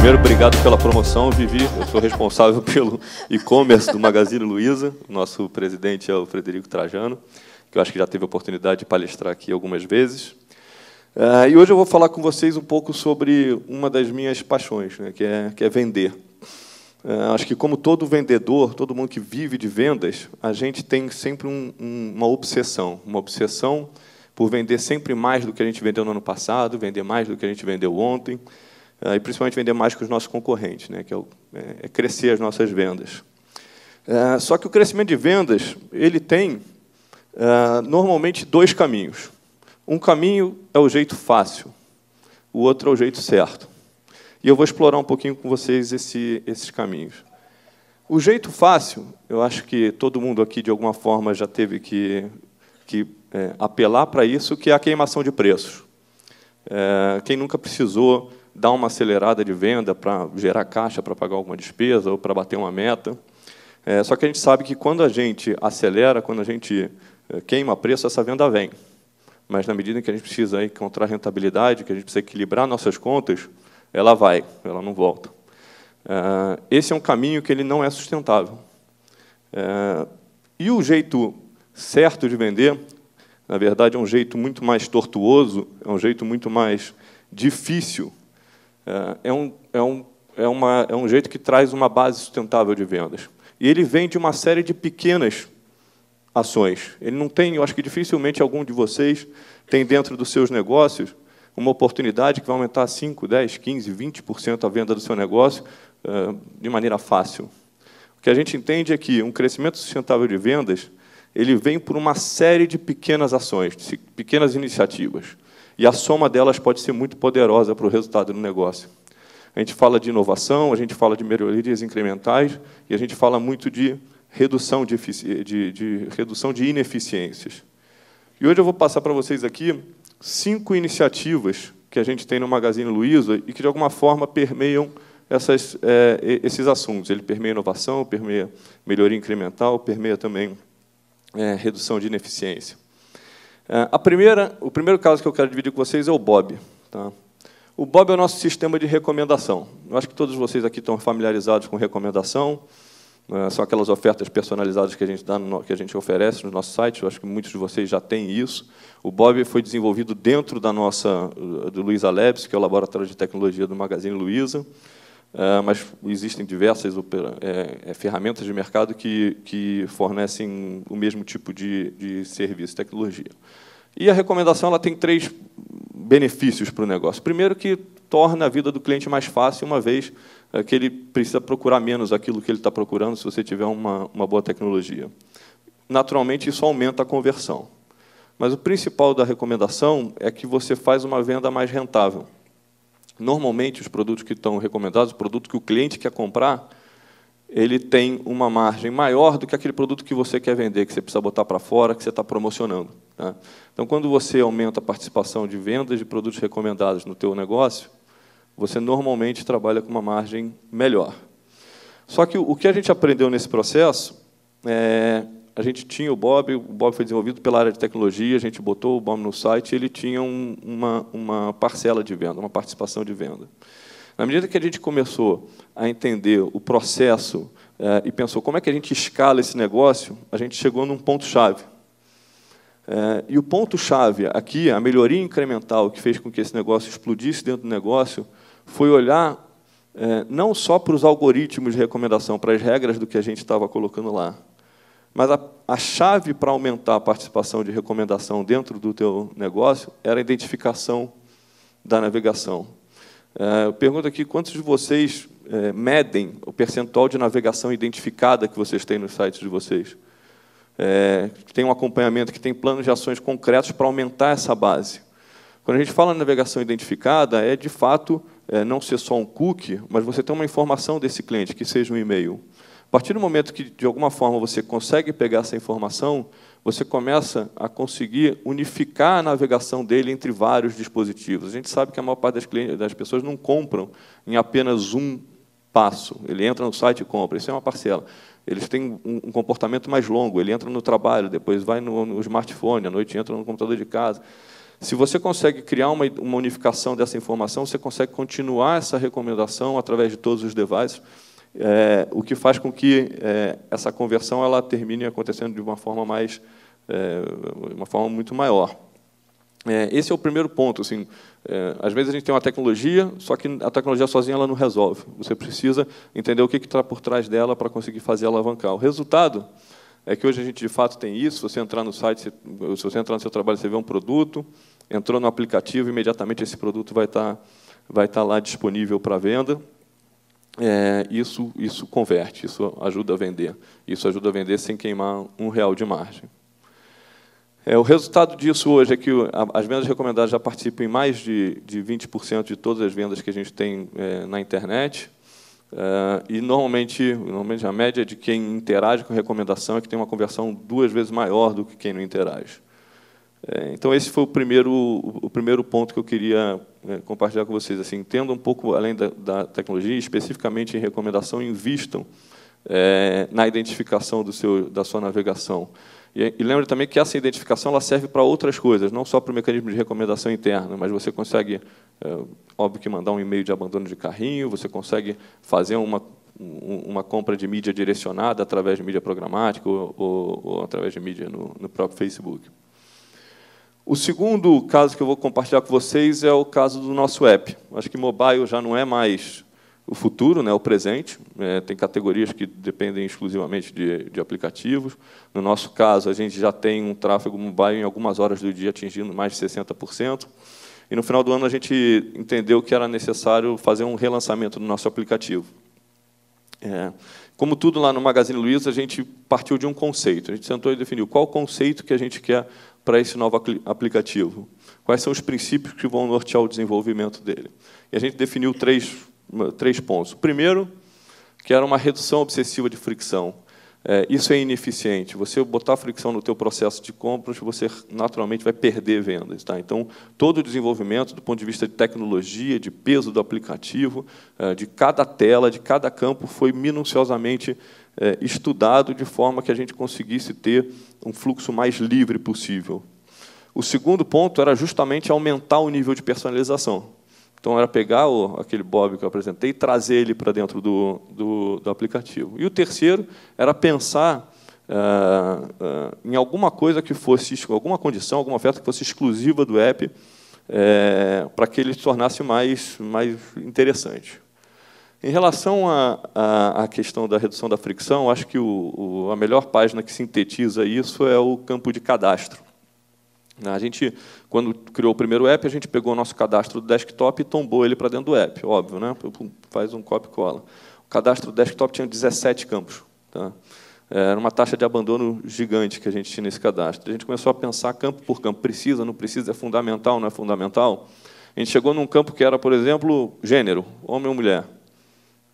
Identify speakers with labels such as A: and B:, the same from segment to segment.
A: Primeiro, obrigado pela promoção, Vivi. Eu sou responsável pelo e-commerce do Magazine Luiza. O nosso presidente é o Frederico Trajano, que eu acho que já teve a oportunidade de palestrar aqui algumas vezes. Uh, e hoje eu vou falar com vocês um pouco sobre uma das minhas paixões, né, que, é, que é vender. Uh, acho que, como todo vendedor, todo mundo que vive de vendas, a gente tem sempre um, um, uma obsessão. Uma obsessão por vender sempre mais do que a gente vendeu no ano passado, vender mais do que a gente vendeu ontem, ah, e principalmente vender mais que os nossos concorrentes, né, que é, o, é, é crescer as nossas vendas. Ah, só que o crescimento de vendas ele tem ah, normalmente dois caminhos. Um caminho é o jeito fácil, o outro é o jeito certo. E eu vou explorar um pouquinho com vocês esse, esses caminhos. O jeito fácil, eu acho que todo mundo aqui de alguma forma já teve que, que é, apelar para isso, que é a queimação de preços. É, quem nunca precisou dar uma acelerada de venda para gerar caixa para pagar alguma despesa ou para bater uma meta. É, só que a gente sabe que quando a gente acelera, quando a gente é, queima preço, essa venda vem. Mas na medida que a gente precisa encontrar rentabilidade, que a gente precisa equilibrar nossas contas, ela vai, ela não volta. É, esse é um caminho que ele não é sustentável. É, e o jeito certo de vender, na verdade, é um jeito muito mais tortuoso, é um jeito muito mais difícil é, é um, é, um, é, uma, é um jeito que traz uma base sustentável de vendas. E ele vem de uma série de pequenas ações. Ele não tem, eu acho que dificilmente algum de vocês tem dentro dos seus negócios uma oportunidade que vai aumentar 5, 10, 15, 20% a venda do seu negócio é, de maneira fácil. O que a gente entende é que um crescimento sustentável de vendas ele vem por uma série de pequenas ações, de pequenas iniciativas. E a soma delas pode ser muito poderosa para o resultado do negócio. A gente fala de inovação, a gente fala de melhorias incrementais e a gente fala muito de redução de, de, de redução de ineficiências. E hoje eu vou passar para vocês aqui cinco iniciativas que a gente tem no Magazine Luiza e que, de alguma forma, permeiam essas, é, esses assuntos. Ele permeia inovação, permeia melhoria incremental, permeia também é, redução de ineficiência. É, a primeira, o primeiro caso que eu quero dividir com vocês é o Bob. Tá? O Bob é o nosso sistema de recomendação. Eu acho que todos vocês aqui estão familiarizados com recomendação. Né? São aquelas ofertas personalizadas que a gente dá, que a gente oferece no nosso site. Eu acho que muitos de vocês já têm isso. O Bob foi desenvolvido dentro da nossa do Luiza Labs, que é o laboratório de tecnologia do Magazine Luiza. Ah, mas existem diversas é, é, ferramentas de mercado que, que fornecem o mesmo tipo de, de serviço, tecnologia. E a recomendação ela tem três benefícios para o negócio. Primeiro, que torna a vida do cliente mais fácil, uma vez é, que ele precisa procurar menos aquilo que ele está procurando se você tiver uma, uma boa tecnologia. Naturalmente, isso aumenta a conversão. Mas o principal da recomendação é que você faz uma venda mais rentável. Normalmente, os produtos que estão recomendados, o produto que o cliente quer comprar, ele tem uma margem maior do que aquele produto que você quer vender, que você precisa botar para fora, que você está promocionando. Né? Então, quando você aumenta a participação de vendas de produtos recomendados no teu negócio, você normalmente trabalha com uma margem melhor. Só que o que a gente aprendeu nesse processo é a gente tinha o Bob, o Bob foi desenvolvido pela área de tecnologia, a gente botou o Bob no site, ele tinha um, uma, uma parcela de venda, uma participação de venda. Na medida que a gente começou a entender o processo eh, e pensou como é que a gente escala esse negócio, a gente chegou num ponto-chave. Eh, e o ponto-chave aqui, a melhoria incremental que fez com que esse negócio explodisse dentro do negócio, foi olhar eh, não só para os algoritmos de recomendação, para as regras do que a gente estava colocando lá, mas a, a chave para aumentar a participação de recomendação dentro do teu negócio era a identificação da navegação. É, eu pergunto aqui, quantos de vocês é, medem o percentual de navegação identificada que vocês têm nos sites de vocês? É, tem um acompanhamento, que tem planos de ações concretos para aumentar essa base. Quando a gente fala em navegação identificada, é de fato é, não ser só um cookie, mas você ter uma informação desse cliente, que seja um e-mail. A partir do momento que, de alguma forma, você consegue pegar essa informação, você começa a conseguir unificar a navegação dele entre vários dispositivos. A gente sabe que a maior parte das, clientes, das pessoas não compram em apenas um passo. Ele entra no site e compra, isso é uma parcela. Eles têm um, um comportamento mais longo, ele entra no trabalho, depois vai no, no smartphone, à noite entra no computador de casa. Se você consegue criar uma, uma unificação dessa informação, você consegue continuar essa recomendação através de todos os devices é, o que faz com que é, essa conversão ela termine acontecendo de uma forma mais, é, uma forma muito maior. É, esse é o primeiro ponto. Assim, é, às vezes a gente tem uma tecnologia, só que a tecnologia sozinha ela não resolve. Você precisa entender o que está por trás dela para conseguir fazer ela alavancar. O resultado é que hoje a gente de fato tem isso. você entrar no site, se, se você entrar no seu trabalho, você vê um produto, entrou no aplicativo, imediatamente esse produto vai estar tá, vai tá lá disponível para venda é, isso, isso converte, isso ajuda a vender. Isso ajuda a vender sem queimar um real de margem. É, o resultado disso hoje é que as vendas recomendadas já participam em mais de, de 20% de todas as vendas que a gente tem é, na internet. É, e, normalmente, normalmente, a média de quem interage com a recomendação é que tem uma conversão duas vezes maior do que quem não interage. É, então, esse foi o primeiro, o primeiro ponto que eu queria né, compartilhar com vocês. Assim, entendam um pouco além da, da tecnologia, especificamente em recomendação, invistam é, na identificação do seu, da sua navegação. E, e lembre também que essa identificação ela serve para outras coisas, não só para o mecanismo de recomendação interna, mas você consegue, é, óbvio que mandar um e-mail de abandono de carrinho, você consegue fazer uma uma compra de mídia direcionada através de mídia programática ou, ou, ou através de mídia no, no próprio Facebook. O segundo caso que eu vou compartilhar com vocês é o caso do nosso app. Acho que mobile já não é mais o futuro, né, o presente. É, tem categorias que dependem exclusivamente de, de, aplicativos. No nosso caso, a gente já tem um tráfego mobile em algumas horas do dia atingindo mais de 60%. E no final do ano a gente entendeu que era necessário fazer um relançamento do nosso aplicativo. É, como tudo lá no Magazine Luiza, a gente partiu de um conceito. A gente sentou e definiu qual conceito que a gente quer para esse novo aplicativo? Quais são os princípios que vão nortear o desenvolvimento dele? E a gente definiu três, três pontos. O primeiro, que era uma redução obsessiva de fricção. É, isso é ineficiente. Você botar fricção no teu processo de compras, você naturalmente vai perder vendas. Tá? Então, todo o desenvolvimento, do ponto de vista de tecnologia, de peso do aplicativo, é, de cada tela, de cada campo, foi minuciosamente é, estudado de forma que a gente conseguisse ter um fluxo mais livre possível. O segundo ponto era justamente aumentar o nível de personalização. Então, era pegar o, aquele Bob que eu apresentei e trazer ele para dentro do, do, do, aplicativo. E o terceiro era pensar eh, eh, em alguma coisa que fosse, alguma condição, alguma oferta que fosse exclusiva do app, é, eh, para que ele se tornasse mais, mais interessante. Em relação à questão da redução da fricção, acho que o, o, a melhor página que sintetiza isso é o campo de cadastro. A gente quando criou o primeiro app, a gente pegou o nosso cadastro do desktop e tombou ele para dentro do app, óbvio, né? faz um copy e cola. O cadastro do desktop tinha 17 campos. Tá? É, era uma taxa de abandono gigante que a gente tinha nesse cadastro. A gente começou a pensar campo por campo, precisa, não precisa, é fundamental, não é fundamental. A gente chegou num campo que era, por exemplo, gênero, homem ou mulher.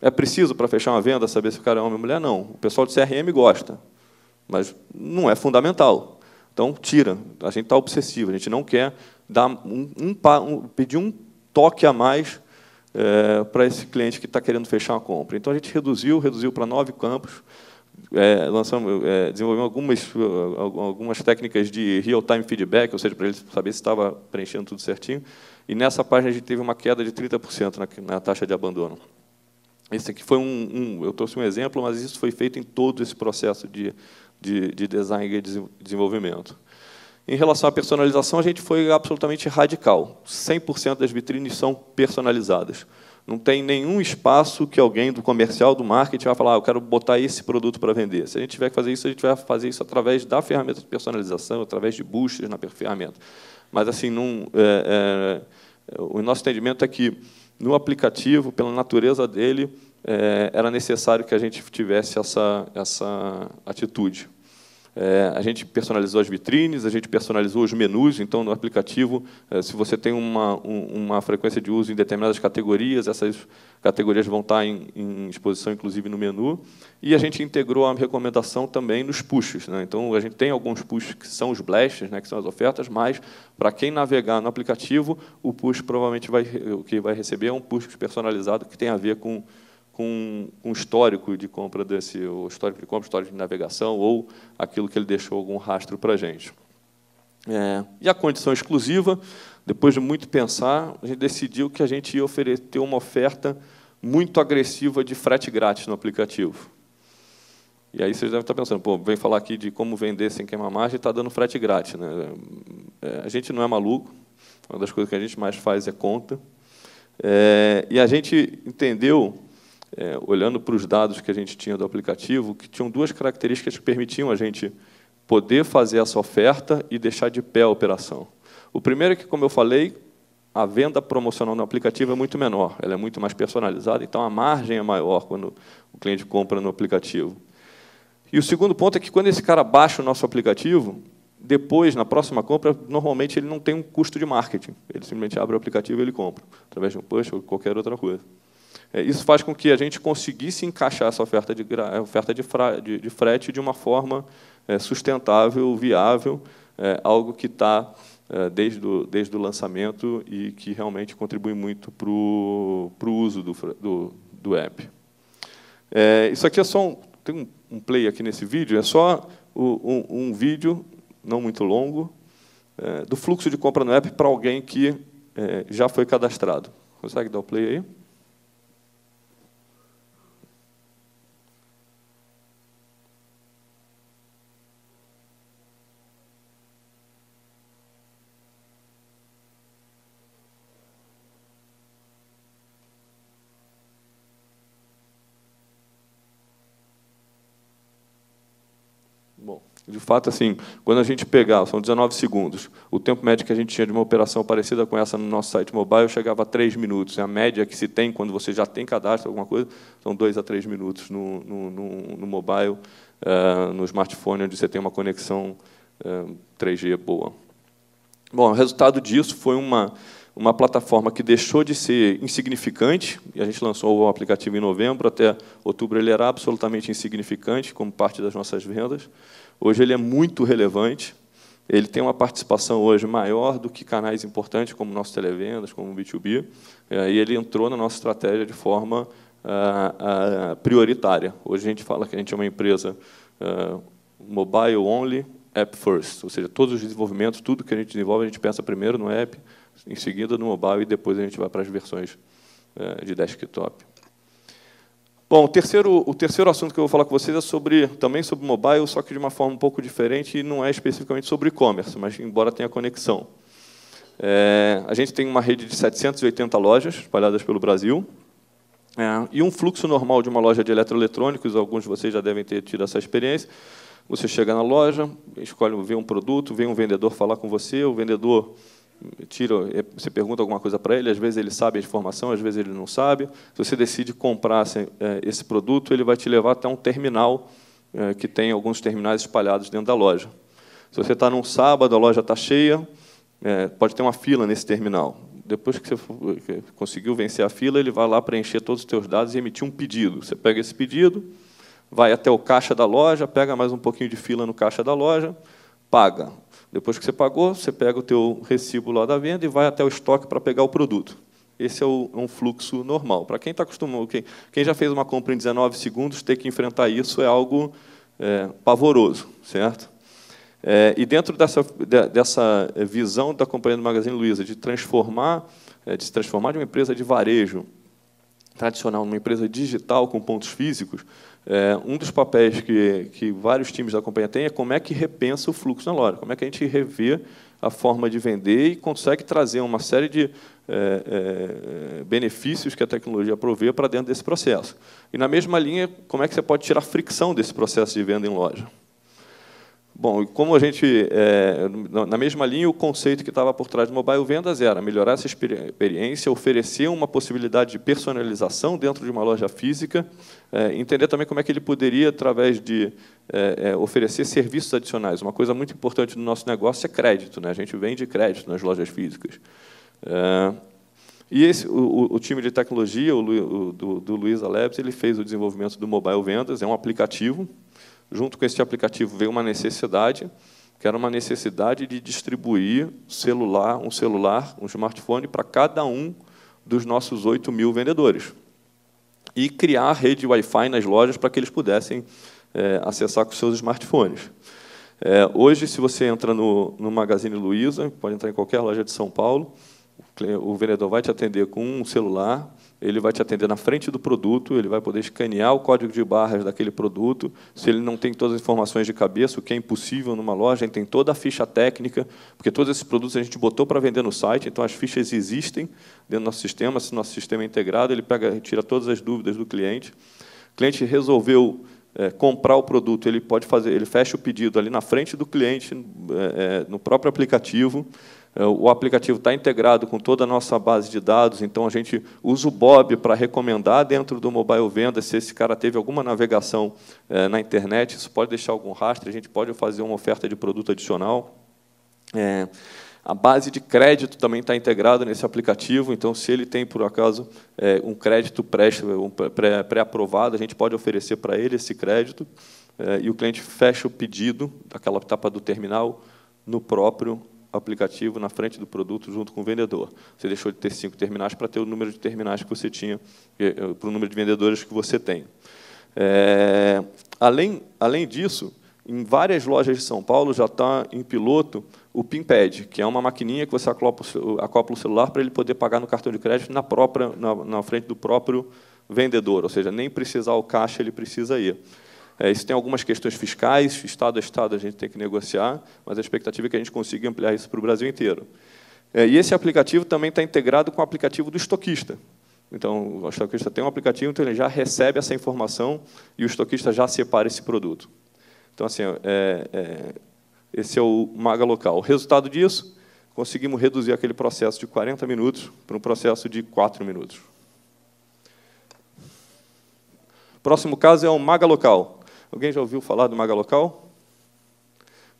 A: É preciso para fechar uma venda saber se o cara é homem ou mulher? Não. O pessoal de CRM gosta, mas não é fundamental. Então, tira. A gente está obsessivo, a gente não quer dar um, um, pedir um toque a mais é, eh, para esse cliente que está querendo fechar a compra. Então, a gente reduziu, reduziu para nove campos, é, lançamos, é, desenvolvemos algumas, algumas técnicas de real-time feedback, ou seja, para ele saber se estava preenchendo tudo certinho. E nessa página a gente teve uma queda de 30% na, na taxa de abandono. Esse aqui foi um, um, eu trouxe um exemplo, mas isso foi feito em todo esse processo de de, de design e desenvolvimento. Em relação à personalização, a gente foi absolutamente radical. 100% das vitrines são personalizadas. Não tem nenhum espaço que alguém do comercial, do marketing, vai falar: ah, eu quero botar esse produto para vender. Se a gente tiver que fazer isso, a gente vai fazer isso através da ferramenta de personalização, através de buscas na ferramenta. Mas, assim, num, é, é, o nosso entendimento é que, no aplicativo, pela natureza dele, é, era necessário que a gente tivesse essa, essa atitude. É, a gente personalizou as vitrines, a gente personalizou os menus. Então, no aplicativo, é, se você tem uma, um, uma frequência de uso em determinadas categorias, essas categorias vão estar em, em, exposição, inclusive, no menu. E a gente integrou a recomendação também nos puxos. Né? Então, a gente tem alguns puxos que são os blasts, né, que são as ofertas, mas, para quem navegar no aplicativo, o push provavelmente vai, o que vai receber é um push personalizado que tem a ver com com um histórico de compra desse, o histórico de compra, histórico de navegação, ou aquilo que ele deixou algum rastro para a gente. É, e a condição exclusiva, depois de muito pensar, a gente decidiu que a gente ia oferecer uma oferta muito agressiva de frete grátis no aplicativo. E aí vocês devem estar pensando, pô, vem falar aqui de como vender sem queimar margem e está dando frete grátis. Né? É, a gente não é maluco, uma das coisas que a gente mais faz é conta. É, e a gente entendeu é, olhando para os dados que a gente tinha do aplicativo, que tinham duas características que permitiam a gente poder fazer essa oferta e deixar de pé a operação. O primeiro é que, como eu falei, a venda promocional no aplicativo é muito menor, ela é muito mais personalizada, então a margem é maior quando o cliente compra no aplicativo. E o segundo ponto é que quando esse cara baixa o nosso aplicativo, depois, na próxima compra, normalmente ele não tem um custo de marketing. Ele simplesmente abre o aplicativo e ele compra, através de um push ou qualquer outra coisa. É, isso faz com que a gente conseguisse encaixar essa oferta de, oferta de, de, de frete de uma forma é, sustentável, viável, é, algo que está é, desde, o, desde o lançamento e que realmente contribui muito para o uso do, do, do app. É, isso aqui é só um, tem um, play aqui nesse vídeo, é só o, um, um, vídeo não muito longo é, do fluxo de compra no app para alguém que já foi cadastrado. Consegue dar o play aí? De fato, assim, quando a gente pegar, são 19 segundos, o tempo médio que a gente tinha de uma operação parecida com essa no nosso site mobile chegava a 3 minutos. Né? A média que se tem quando você já tem cadastro, alguma coisa, são 2 a 3 minutos no, no, no, no mobile, eh, no smartphone, onde você tem uma conexão 3G eh, boa. Bom, o resultado disso foi uma, uma plataforma que deixou de ser insignificante, e a gente lançou o aplicativo em novembro, até outubro ele era absolutamente insignificante, como parte das nossas vendas, Hoje ele é muito relevante. Ele tem uma participação hoje maior do que canais importantes como nosso televendas, como o B2B. E ele entrou na nossa estratégia de forma ah, ah, prioritária. Hoje a gente fala que a gente é uma empresa ah, mobile only, app first. Ou seja, todos os desenvolvimentos, tudo que a gente desenvolve, a gente pensa primeiro no app, em seguida no mobile e depois a gente vai para as versões eh, de desktop. Bom, o terceiro, o terceiro assunto que eu vou falar com vocês é sobre, também sobre mobile, só que de uma forma um pouco diferente e não é especificamente sobre e-commerce, mas embora tenha conexão. É, a gente tem uma rede de 780 lojas espalhadas pelo Brasil é, e um fluxo normal de uma loja de eletroeletrônicos, alguns de vocês já devem ter tido essa experiência, você chega na loja, escolhe, vê um produto, vem um vendedor falar com você, o vendedor tira, é, você pergunta alguma coisa para ele, às vezes ele sabe a informação, às vezes ele não sabe. Se você decide comprar assim, é, esse produto, ele vai te levar até um terminal, é, que tem alguns terminais espalhados dentro da loja. Se você está num sábado, a loja está cheia, pode ter uma fila nesse terminal. Depois que você conseguiu vencer a fila, ele vai lá preencher todos os seus dados e emitir um pedido. Você pega esse pedido, vai até o caixa da loja, pega mais um pouquinho de fila no caixa da loja, paga. Depois que você pagou, você pega o teu recibo lá da venda e vai até o estoque para pegar o produto. Esse é, o, é um fluxo normal. Para quem está acostumado, quem, quem, já fez uma compra em 19 segundos, ter que enfrentar isso é algo é, pavoroso, certo? É, e dentro dessa, de, dessa visão da companhia do Magazine Luiza de transformar, é, de se transformar de uma empresa de varejo tradicional numa empresa digital com pontos físicos, é, um dos papéis que, que vários times da companhia têm é como é que repensa o fluxo na loja, como é que a gente revê a forma de vender e consegue trazer uma série de é, é, benefícios que a tecnologia provê para dentro desse processo. E, na mesma linha, como é que você pode tirar fricção desse processo de venda em loja. Bom, como a gente, é, na mesma linha, o conceito que estava por trás do mobile vendas era melhorar essa experiência, oferecer uma possibilidade de personalização dentro de uma loja física, é, entender também como é que ele poderia, através de é, é oferecer serviços adicionais. Uma coisa muito importante do nosso negócio é crédito, né? a gente vende crédito nas lojas físicas. É, e esse, o, o, time de tecnologia o, o, do, do Luiza Labs ele fez o desenvolvimento do Mobile Vendas, é um aplicativo junto com esse aplicativo veio uma necessidade, que era uma necessidade de distribuir celular, um celular, um smartphone para cada um dos nossos 8 mil vendedores e criar a rede Wi-Fi nas lojas para que eles pudessem é, acessar com seus smartphones. É, hoje, se você entra no, no Magazine Luiza, pode entrar em qualquer loja de São Paulo, o vendedor vai te atender com um celular, ele vai te atender na frente do produto, ele vai poder escanear o código de barras daquele produto. Se ele não tem todas as informações de cabeça, o que é impossível numa loja, ele tem toda a ficha técnica, porque todos esses produtos a gente botou para vender no site, então as fichas existem dentro do nosso sistema. Se o nosso sistema é integrado, ele pega, tira todas as dúvidas do cliente. O cliente resolveu é, comprar o produto, ele pode fazer, ele fecha o pedido ali na frente do cliente, é, é no próprio aplicativo. É, o aplicativo está integrado com toda a nossa base de dados, então a gente usa o Bob para recomendar dentro do mobile venda se esse cara teve alguma navegação é, na internet, isso pode deixar algum rastro, a gente pode fazer uma oferta de produto adicional. É, a base de crédito também está integrada nesse aplicativo, então, se ele tem, por acaso, é, um crédito pré-aprovado, a gente pode oferecer para ele esse crédito, e o cliente fecha o pedido, aquela etapa do terminal, no próprio aplicativo aplicativo na frente do produto junto com o vendedor. Você deixou de ter cinco terminais para ter o número de terminais que você tinha, eh, eh, para o número de vendedores que você tem. É, além, além disso, em várias lojas de São Paulo já está em piloto o PinPad, que é uma maquininha que você acopla o celular para ele poder pagar no cartão de crédito na, própria, na, na frente do próprio vendedor, ou seja, nem precisar o caixa, ele precisa ir. É, isso tem algumas questões fiscais, Estado a Estado a gente tem que negociar, mas a expectativa é que a gente consiga ampliar isso para o Brasil inteiro. É, e esse aplicativo também está integrado com o aplicativo do estoquista. Então, o estoquista tem um aplicativo, então ele já recebe essa informação e o estoquista já separa esse produto. Então, assim, é, é, esse é o Maga Local. O resultado disso, conseguimos reduzir aquele processo de 40 minutos para um processo de 4 minutos. Próximo caso é o Maga Local. Alguém já ouviu falar do Maga Local?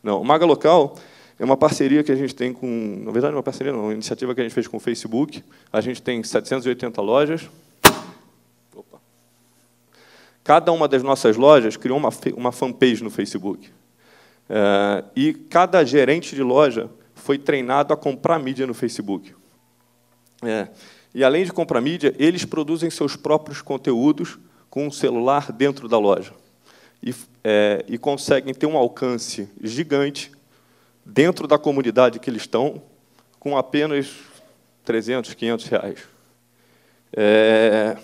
A: Não. O Maga Local é uma parceria que a gente tem com, na verdade, é uma parceria não, é uma iniciativa que a gente fez com o Facebook. A gente tem 780 lojas. Opa. Cada uma das nossas lojas criou uma, uma fanpage no Facebook. É, e cada gerente de loja foi treinado a comprar mídia no Facebook. É. E além de comprar mídia, eles produzem seus próprios conteúdos com um celular dentro da loja e, é, e conseguem ter um alcance gigante dentro da comunidade que eles estão, com apenas 300, 500 reais. É...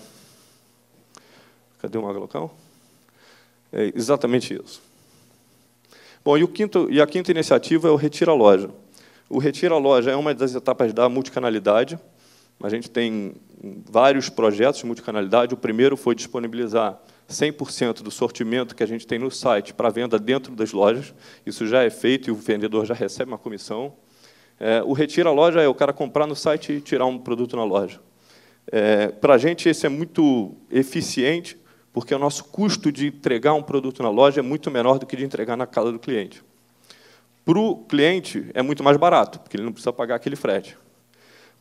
A: Cadê o agrocão? É exatamente isso. Bom, e, o quinto, e a quinta iniciativa é o Retira Loja. O Retira Loja é uma das etapas da multicanalidade. A gente tem vários projetos de multicanalidade. O primeiro foi disponibilizar 100% do sortimento que a gente tem no site para venda dentro das lojas. Isso já é feito e o vendedor já recebe uma comissão. É, o retira a loja é o cara comprar no site e tirar um produto na loja. É, para a gente, isso é muito eficiente, porque o nosso custo de entregar um produto na loja é muito menor do que de entregar na casa do cliente. Para o cliente, é muito mais barato, porque ele não precisa pagar aquele frete.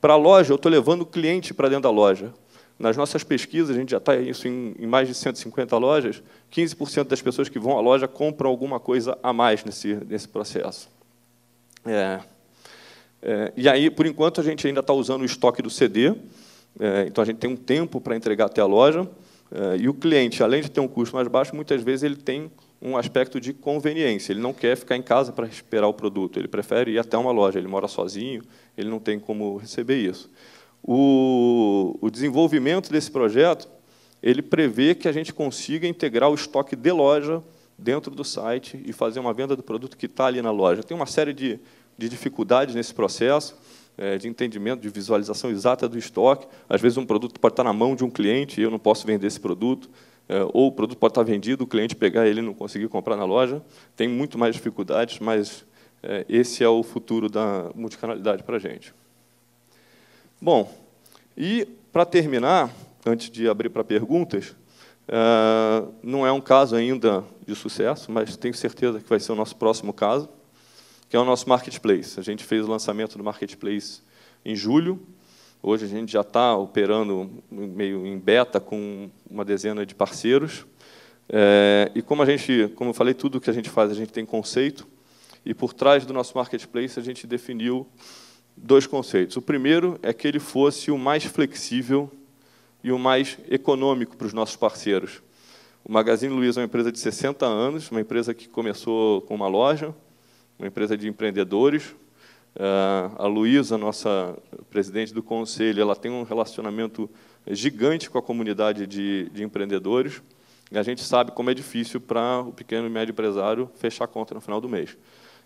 A: Para a loja, eu estou levando o cliente para dentro da loja. Nas nossas pesquisas, a gente já está isso em, em, mais de 150 lojas, 15% das pessoas que vão à loja compram alguma coisa a mais nesse, nesse processo. É, é, e aí, por enquanto, a gente ainda está usando o estoque do CD, é, então a gente tem um tempo para entregar até a loja, é, e o cliente, além de ter um custo mais baixo, muitas vezes ele tem um aspecto de conveniência. Ele não quer ficar em casa para esperar o produto, ele prefere ir até uma loja. Ele mora sozinho, ele não tem como receber isso. O, o desenvolvimento desse projeto ele prevê que a gente consiga integrar o estoque de loja dentro do site e fazer uma venda do produto que está ali na loja. Tem uma série de, de dificuldades nesse processo, é, de entendimento, de visualização exata do estoque. Às vezes, um produto pode estar tá na mão de um cliente e eu não posso vender esse produto. É, ou o produto pode estar tá vendido, o cliente pegar ele e não conseguir comprar na loja. Tem muito mais dificuldades, mas é, esse é o futuro da multicanalidade para a gente. Bom, e para terminar, antes de abrir para perguntas, eh, não é um caso ainda de sucesso, mas tenho certeza que vai ser o nosso próximo caso, que é o nosso marketplace. A gente fez o lançamento do marketplace em julho. Hoje a gente já está operando meio em beta com uma dezena de parceiros. É, e como a gente, como eu falei, tudo que a gente faz a gente tem conceito. E por trás do nosso marketplace a gente definiu dois conceitos. O primeiro é que ele fosse o mais flexível e o mais econômico para os nossos parceiros. O Magazine Luiza é uma empresa de 60 anos, uma empresa que começou com uma loja, uma empresa de empreendedores. Ah, a Luiza, nossa presidente do conselho, ela tem um relacionamento gigante com a comunidade de, de empreendedores. E a gente sabe como é difícil para o pequeno e médio empresário fechar a conta no final do mês.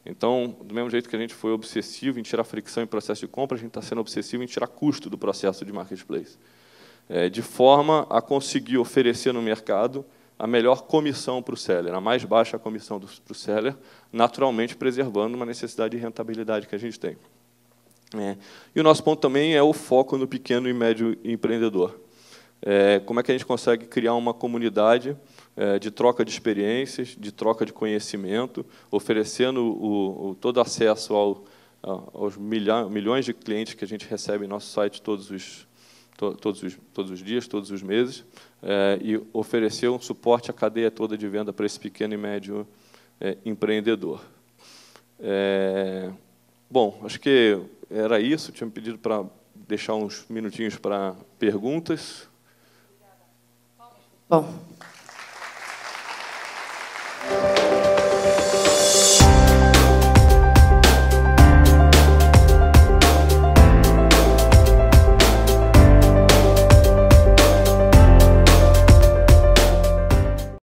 A: Então, do mesmo jeito que a gente foi obsessivo em tirar fricção em processo de compra, a gente está sendo obsessivo em tirar custo do processo de marketplace, é, de forma a conseguir oferecer no mercado a melhor comissão para o seller, a mais baixa comissão para o seller, naturalmente preservando uma necessidade de rentabilidade que a gente tem. É. E o nosso ponto também é o foco no pequeno e médio empreendedor. É, como é que a gente consegue criar uma comunidade é, de troca de experiências, de troca de conhecimento, oferecendo o, o todo acesso ao, aos milha, milhões de clientes que a gente recebe em nosso site todos os, to, todos os, todos os dias, todos os meses, é, e oferecer um suporte à cadeia toda de venda para esse pequeno e médio é, empreendedor. É, bom, acho que era isso. Tinha pedido para deixar uns minutinhos para perguntas. Bom. Thank you.